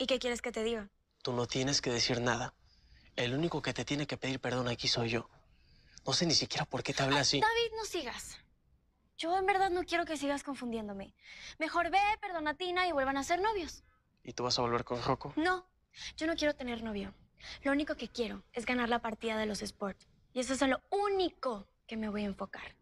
¿Y qué quieres que te diga? Tú no tienes que decir nada. El único que te tiene que pedir perdón aquí soy yo. No sé ni siquiera por qué te hablé ah, así. David, no sigas. Yo en verdad no quiero que sigas confundiéndome. Mejor ve, perdona a Tina y vuelvan a ser novios. ¿Y tú vas a volver con Rocco? No, yo no quiero tener novio. Lo único que quiero es ganar la partida de los sports. Y eso es lo único que me voy a enfocar.